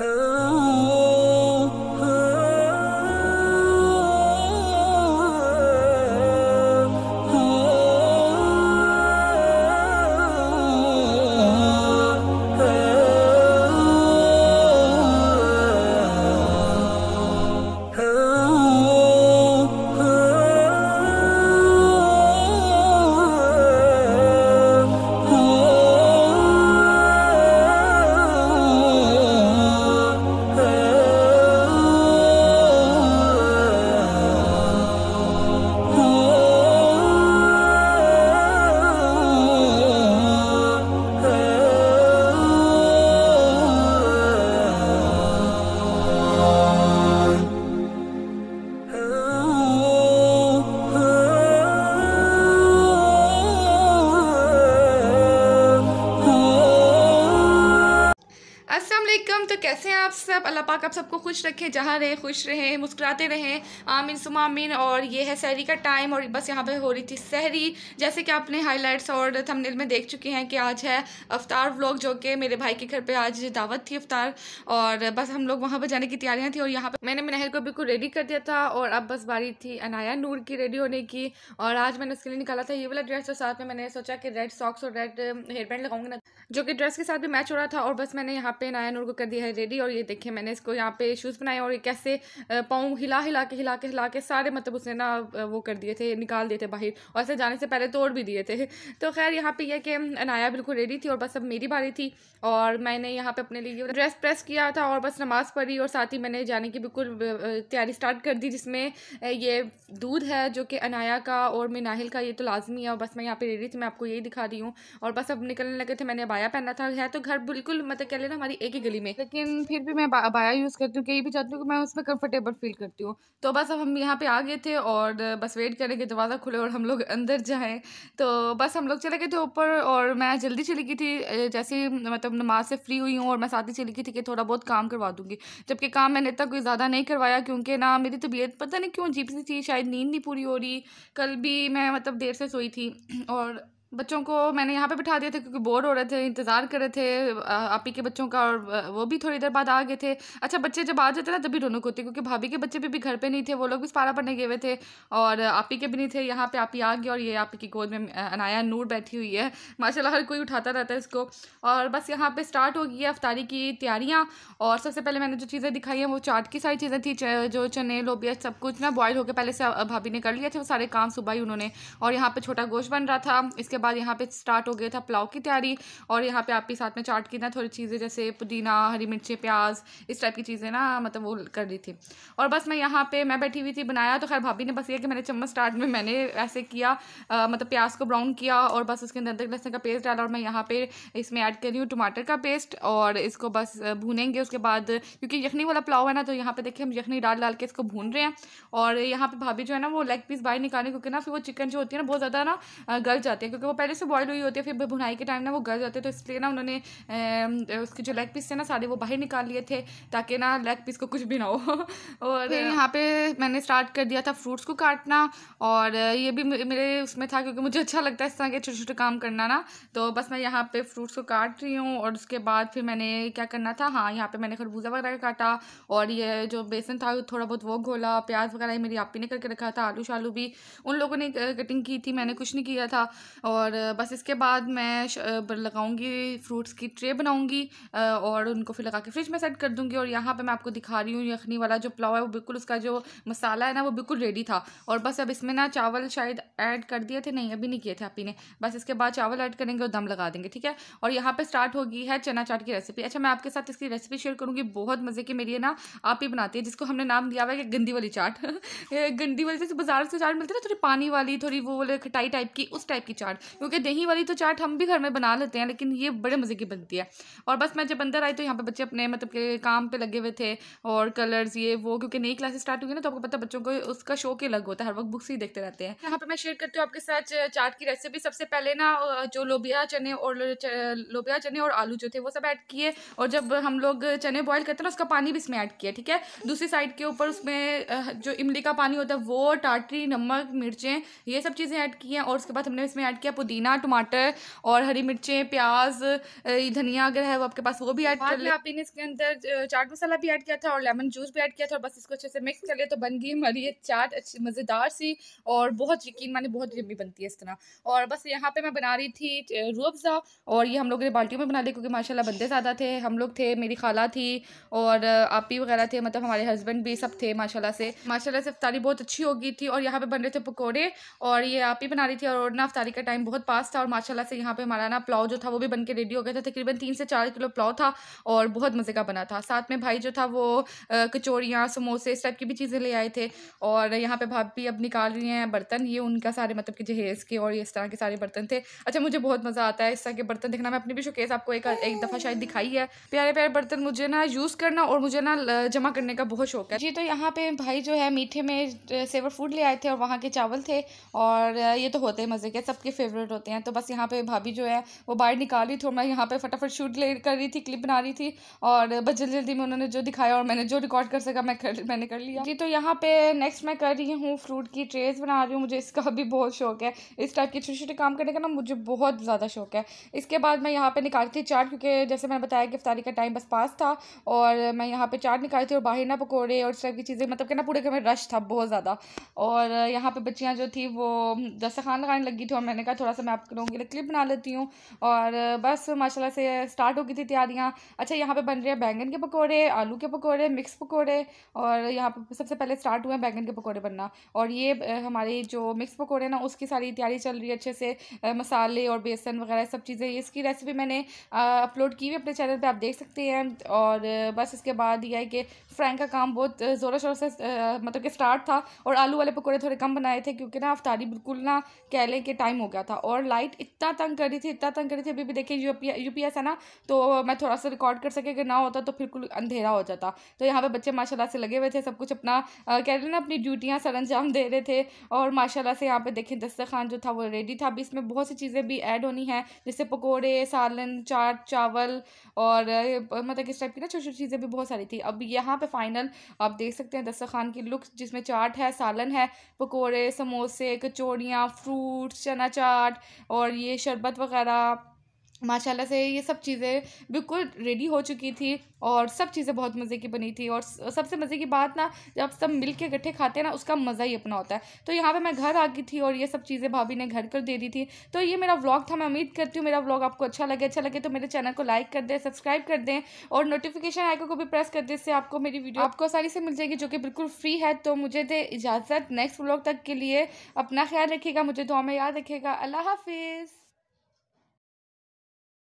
Oh. Aslam तो कैसे हैं आप सब अल्लाह पाक आप सबको खुश रखें जहाँ रहें खुश रहें मुस्कुराते रहें आमिन सुमामिन और ये है सहरी का टाइम और बस यहाँ पे हो रही थी सहरी जैसे कि आपने हाइलाइट्स और थंबनेल में देख चुके हैं कि आज है अफ्तार व्लॉग जो कि मेरे भाई के घर पे आज दावत थी अफ्तार और बस हम लोग वहाँ पर जाने की तैयारियाँ थी और यहाँ पर मैंने मेहर को बिल्कुल रेडी कर दिया था और अब बस बारी थी अनाया नूर की रेडी होने की और आज मैंने उसके लिए निकाला था ये वाला ड्रेस और साथ में मैंने सोचा कि रेड सॉक्स और रेड हेयर बैंड लगाऊंगी ना जो कि ड्रेस के साथ भी मैच हो रहा था और बस मैंने यहाँ पे अनाया मैंने को कर दिया है रेडी और ये देखिए मैंने इसको यहाँ पे शूज़ बनाए और ये कैसे पाँव हिला हिला के हिला के हिला के सारे मतलब उसने ना वो कर दिए थे निकाल दिए थे बाहर और ऐसे जाने से पहले तोड़ भी दिए थे तो खैर यहाँ पे यह कि अनाया बिल्कुल रेडी थी और बस अब मेरी बारी थी और मैंने यहाँ पे अपने लिए ड्रेस प्रेस किया था और बस नमाज़ पढ़ी और साथ ही मैंने जाने की बिल्कुल तैयारी स्टार्ट कर दी जिसमें ये दूध है जो कि अनाया का और मिनाहिल का ये तो लाजमी है और बस मैं यहाँ पे रेडी थी मैं आपको यही दिखा रही हूँ और बस अब निकलने लगे थे मैंने बाया पहना था है तो घर बिल्कुल मतलब कह लेना हमारी एक एक गली में लेकिन फिर भी मैं बाया यूज़ करती हूँ कहीं भी जाती हूँ कि तो मैं उसमें कंफर्टेबल फील करती हूँ तो बस अब हम यहाँ पे आ गए थे और बस वेट करें कि दरवाज़ा खुले और हम लोग अंदर जाएँ तो बस हम लोग चले गए थे ऊपर और मैं जल्दी चली गई थी जैसे मतलब नमाज से फ्री हुई हूँ और मैं साथ ही चली गई थी कि थोड़ा बहुत काम करवा दूँगी जबकि काम मैंने इतना कोई ज़्यादा नहीं करवाया क्योंकि ना मेरी तबीयत पता नहीं क्यों जीप सी थी शायद नींद नहीं पूरी हो रही कल भी मैं मतलब देर से सोई थी और बच्चों को मैंने यहाँ पे बिठा दिया था क्योंकि बोर हो रहे थे इंतज़ार कर रहे थे आप ही के बच्चों का और वो भी थोड़ी देर बाद आ गए थे अच्छा बच्चे जब आ जाते ना तभी को होती क्योंकि भाभी के बच्चे भी, भी घर पे नहीं थे वो लोग भी पारा पढ़ने गए हुए थे और आप ही के भी नहीं थे यहाँ पे ही आ गए और ये ही की गोद में अनाया नूर बैठी हुई है माशा हर कोई उठाता रहता है इसको और बस यहाँ पर स्टार्ट हो गई है अफ्तारी की तैयारियाँ और सबसे पहले मैंने जो चीज़ें दिखाई हैं वो चाट की सारी चीज़ें थी जो चने लोबिया सब कुछ ना बॉयल होकर पहले से भाभी ने कर लिया थे वो सारे काम सुबह ही उन्होंने और यहाँ पर छोटा गोश्त बन रहा था इसके बाद यहाँ पे स्टार्ट हो गया था पुलाव की तैयारी और यहाँ पे भी साथ में चाट की ना थोड़ी चीज़ें जैसे पुदीना हरी मिर्ची प्याज इस टाइप की चीज़ें ना मतलब वो कर रही थी और बस मैं यहाँ पे मैं बैठी हुई थी बनाया तो खैर भाभी ने बस ये कि मैंने चम्मच स्टार्ट में मैंने ऐसे किया आ, मतलब प्याज को ब्राउन किया और बस उसके अंदर अदरक लहसुन का पेस्ट डाला और मैं यहाँ पर इसमें ऐड कर रही हूँ टमाटर का पेस्ट और इसको बस भूनेंगे उसके बाद क्योंकि यखनी वाला पुलाव है ना तो यहाँ पर देखिए हम यखनी डाल डाल के इसको भून रहे हैं और यहाँ पर भाभी जो है ना वो लेग पीस बाहर निकाले क्योंकि ना फिर वो चिकन जो होती है ना बहुत ज़्यादा ना गल जाती है क्योंकि क्योंकि वो पहले से बॉयल हुई होती है फिर भुनाई के टाइम ना वो गल जाते तो इसलिए ना उन्होंने उसके जो लेग पीस थे ना सारे वो बाहर निकाल लिए थे ताकि ना लेग पीस को कुछ भी ना हो और फिर यहाँ पे मैंने स्टार्ट कर दिया था फ्रूट्स को काटना और ये भी मेरे उसमें था क्योंकि मुझे अच्छा लगता है इस तरह के छोटे छोटे काम करना ना तो बस मैं यहाँ पर फ्रूट्स को काट रही हूँ और उसके बाद फिर मैंने क्या करना था हाँ यहाँ पर मैंने खरबूजा वगैरह काटा और ये जो बेसन था थोड़ा बहुत वो घोला प्याज वगैरह मेरी आप ही ने करके रखा था आलू शालू भी उन लोगों ने कटिंग की थी मैंने कुछ नहीं किया था और बस इसके बाद मैं लगाऊंगी फ्रूट्स की ट्रे बनाऊंगी और उनको फिर लगा के फ्रिज में सेट कर दूंगी और यहाँ पे मैं आपको दिखा रही हूँ यखनी वाला जो पुलाव है वो बिल्कुल उसका जो मसाला है ना वो बिल्कुल रेडी था और बस अब इसमें ना चावल शायद ऐड कर दिए थे नहीं अभी नहीं किए थे आप ही ने बस इसके बाद चावल ऐड करेंगे और दम लगा देंगे ठीक है और यहाँ पर स्टार्ट होगी है चना चाट की रेसिपी अच्छा मैं आपके साथ इसकी रेसिपी शेयर करूँगी बहुत मज़े की मेरी है ना आप ही बनाती है जिसको हमने नाम दिया हुआ है गंदी वाली चाट गंदी वाली जैसे बाजार से चाट मिलती है ना थोड़ी पानी वाली थोड़ी वो वाले खटाई टाइप की उस टाइप की चाट क्योंकि दही वाली तो चाट हम भी घर में बना लेते हैं लेकिन ये बड़े मज़े की बनती है और बस मैं जब अंदर आई तो यहाँ पे बच्चे अपने मतलब के काम पे लगे हुए थे और कलर्स ये वो क्योंकि नई क्लासेस स्टार्ट हुई ना तो आपको पता बच्चों को उसका शौक ही अलग होता है हर वक्त बुक्स ही देखते रहते हैं यहाँ पर मैं शेयर करती हूँ आपके साथ चाट की रेसिपी सबसे पहले ना जो लोबिया चने और लोबिया चने और आलू जो थे वो सब ऐड किए और जब हम लोग चने बॉयल करते हैं ना उसका पानी भी इसमें ऐड किया ठीक है दूसरी साइड के ऊपर उसमें जो इमली का पानी होता है वो टाटरी नमक मिर्चें ये सब चीज़ें ऐड की हैं और उसके बाद हमने इसमें ऐड किया पुदीना टमाटर और हरी मिर्चें प्याज धनिया अगर है वो आपके पास वो भी ऐड कर ले आपने इसके अंदर चाट मसाला भी ऐड किया था और लेमन जूस भी ऐड किया था और बस इसको अच्छे से मिक्स कर लिया तो बन गई हमारी ये चाट अच्छी मज़ेदार सी और बहुत यकीन मानी बहुत यमी बनती है इस तरह और बस यहाँ पर मैं बना रही थी रूअफ़ा और ये हम लोगों ने बाल्टियों में बना ली क्योंकि माशाला बंदे ज़्यादा थे हम लोग थे मेरी खाला थी और आप ही वगैरह थे मतलब हमारे हस्बैंड भी सब थे माशाला से माशाला से अफ्तारी बहुत अच्छी हो गई थी और यहाँ पर बन रहे थे पकौड़े और ये आप ही बना रही थी और ना अफ्तारी का टाइम टाइम बहुत पास था और माशाल्लाह से यहाँ पे हमारा ना प्लाव जो था वो भी बन के रेडी हो गया था तकरीबन तीन से चार किलो प्लाव था और बहुत मज़े का बना था साथ में भाई जो था वो कचौड़ियाँ समोसे इस टाइप की भी चीज़ें ले आए थे और यहाँ पर भाभी अब निकाल रही हैं बर्तन ये उनका सारे मतलब कि जहेज़ के और इस तरह के सारे बर्तन थे अच्छा मुझे बहुत मज़ा आता है इस तरह के बर्तन देखना मैं अपनी भी शोकेस आपको एक एक दफ़ा शायद दिखाई है प्यारे प्यारे बर्तन मुझे ना यूज़ करना और मुझे ना जमा करने का बहुत शौक है जी तो यहाँ पे भाई जो है मीठे में सेवर फूड ले आए थे और वहाँ के चावल थे और ये तो होते हैं मज़े के सबके फेवरेट फेवरेट होते हैं तो बस यहाँ पे भाभी जो है वो बाहर निकाल रही थी और मैं यहाँ पे फटाफट शूट ले कर रही थी क्लिप बना रही थी और बस जल्दी जल्दी में उन्होंने जो दिखाया और मैंने जो रिकॉर्ड कर सका मैं कर मैंने कर लिया जी तो यहाँ पे नेक्स्ट मैं कर रही हूँ फ्रूट की ट्रेज बना रही हूँ मुझे इसका भी बहुत शौक है इस टाइप के छोटे छोटे काम करने का ना मुझे बहुत ज़्यादा शौक है इसके बाद मैं यहाँ पर निकालती थी चाट क्योंकि जैसे मैंने बताया कि अफ्तारी का टाइम बस पास था और मैं यहाँ पर चाट निकाली थी और बाहर ना पकौड़े और इस टाइप की चीज़ें मतलब कि ना पूरे घर में रश था बहुत ज़्यादा और यहाँ पर बच्चियाँ जो थी वो दस्तखान लगाने लगी थी और मैंने कहा थोड़ा सा मैं आप लोगों के लिए क्लिप बना लेती हूँ और बस माशाल्लाह से स्टार्ट हो गई थी तैयारियाँ अच्छा यहाँ पे बन रहे हैं बैंगन के पकौड़े आलू के पकौड़े मिक्स पकौड़े और यहाँ पे सबसे पहले स्टार्ट हुए हैं बैंगन के पकौड़े बनना और ये हमारी जो मिक्स पकौड़े ना उसकी सारी तैयारी चल रही है अच्छे से मसाले और बेसन वगैरह सब चीज़ें इसकी रेसिपी मैंने अपलोड की हुई अपने चैनल पर आप देख सकते हैं और बस इसके बाद यह है कि फ्रैंक का काम बहुत ज़ोरों शोर से मतलब कि स्टार्ट था और आलू वाले पकौड़े थोड़े कम बनाए थे क्योंकि ना अफ्तारी बिल्कुल ना कह लें कि टाइम हो गया था था और लाइट इतना तंग कर रही थी इतना तंग कर रही थी अभी भी देखिए यूपीएस यूपीएस है ना तो मैं थोड़ा सा रिकॉर्ड कर सके अगर ना होता तो बिल्कुल अंधेरा हो जाता तो यहाँ पर बच्चे माशाला से लगे हुए थे सब कुछ अपना कह रहे ना अपनी ड्यूटियाँ सर अंजाम दे रहे थे और माशाला से यहाँ पर देखें दस्तर खान जो था वो रेडी था अभी इसमें बहुत सी चीज़ें भी ऐड होनी है जैसे पकौड़े सालन चाट चावल और मतलब किस टाइप की ना छोटी छोटी चीज़ें भी बहुत सारी थी अब यहाँ पर फाइनल आप देख सकते हैं दस्तर खान की लुक जिसमें चाट है सालन है पकौड़े समोसे कचौड़ियाँ फ्रूट्स चना चाट चाट और ये शरबत वग़ैरह माशाल्लाह से ये सब चीज़ें बिल्कुल रेडी हो चुकी थी और सब चीज़ें बहुत मज़े की बनी थी और सबसे मज़े की बात ना जब सब मिल के इकट्ठे खाते हैं ना उसका मज़ा ही अपना होता है तो यहाँ पे मैं घर आ गई थी और ये सब चीज़ें भाभी ने घर कर दे दी थी तो ये मेरा व्लॉग था मैं उम्मीद करती हूँ मेरा व्लॉग आपको अच्छा लगे अच्छा लगे तो मेरे चैनल को लाइक कर दें सब्सक्राइब कर दें और नोटिफिकेशन आइकन को भी प्रेस कर दें इससे आपको मेरी वीडियो आपको सारी से मिल जाएगी जो कि बिल्कुल फ्री है तो मुझे दे इजाज़त नेक्स्ट व्लॉग तक के लिए अपना ख्याल रखिएगा मुझे दुआ में याद रखिएगा अल्लाह हाफिज़